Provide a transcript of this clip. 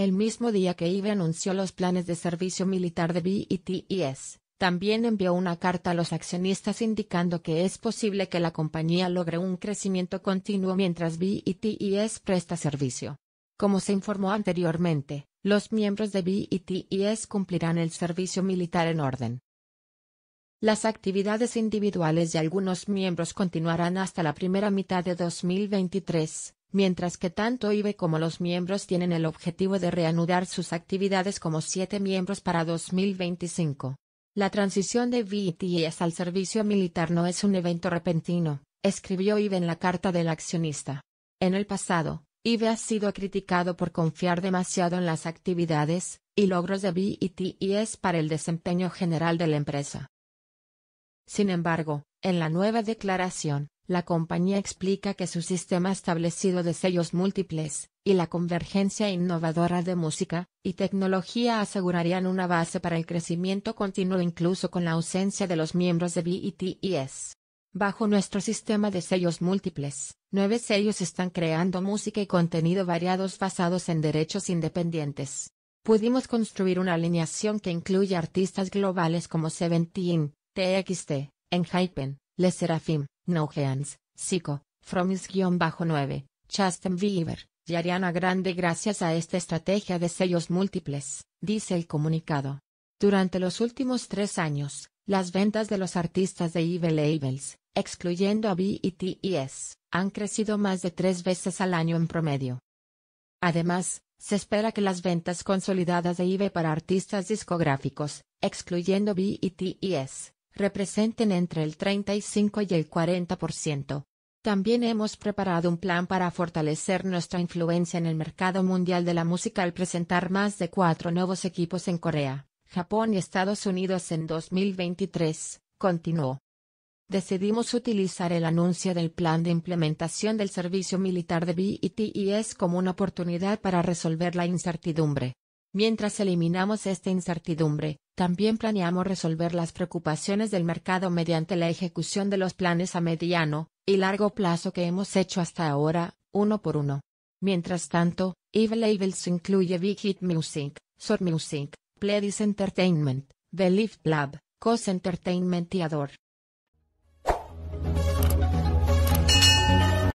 El mismo día que IBE anunció los planes de servicio militar de BTS, e también envió una carta a los accionistas indicando que es posible que la compañía logre un crecimiento continuo mientras BTS e presta servicio. Como se informó anteriormente, los miembros de BTS e cumplirán el servicio militar en orden. Las actividades individuales de algunos miembros continuarán hasta la primera mitad de 2023, mientras que tanto IBE como los miembros tienen el objetivo de reanudar sus actividades como siete miembros para 2025. La transición de BTS al servicio militar no es un evento repentino, escribió IBE en la carta del accionista. En el pasado, IBE ha sido criticado por confiar demasiado en las actividades y logros de BTS para el desempeño general de la empresa. Sin embargo, en la nueva declaración, la compañía explica que su sistema establecido de sellos múltiples, y la convergencia innovadora de música, y tecnología asegurarían una base para el crecimiento continuo incluso con la ausencia de los miembros de BTS. E e Bajo nuestro sistema de sellos múltiples, nueve sellos están creando música y contenido variados basados en derechos independientes. Pudimos construir una alineación que incluye artistas globales como Seventeen, TXT, Enhypen, Le Serafim, no Sico, Fromis 9 Justin Bieber, y Ariana Grande gracias a esta estrategia de sellos múltiples, dice el comunicado. Durante los últimos tres años, las ventas de los artistas de IVE Labels, excluyendo a e e s han crecido más de tres veces al año en promedio. Además, se espera que las ventas consolidadas de IVE para artistas discográficos, excluyendo BETES, representen entre el 35 y el 40%. También hemos preparado un plan para fortalecer nuestra influencia en el mercado mundial de la música al presentar más de cuatro nuevos equipos en Corea, Japón y Estados Unidos en 2023, continuó. Decidimos utilizar el anuncio del plan de implementación del servicio militar de es e como una oportunidad para resolver la incertidumbre. Mientras eliminamos esta incertidumbre, también planeamos resolver las preocupaciones del mercado mediante la ejecución de los planes a mediano y largo plazo que hemos hecho hasta ahora, uno por uno. Mientras tanto, Evil Labels incluye Big Hit Music, Sort Music, Pledis Entertainment, The Lift Lab, Cos Entertainment y Ador.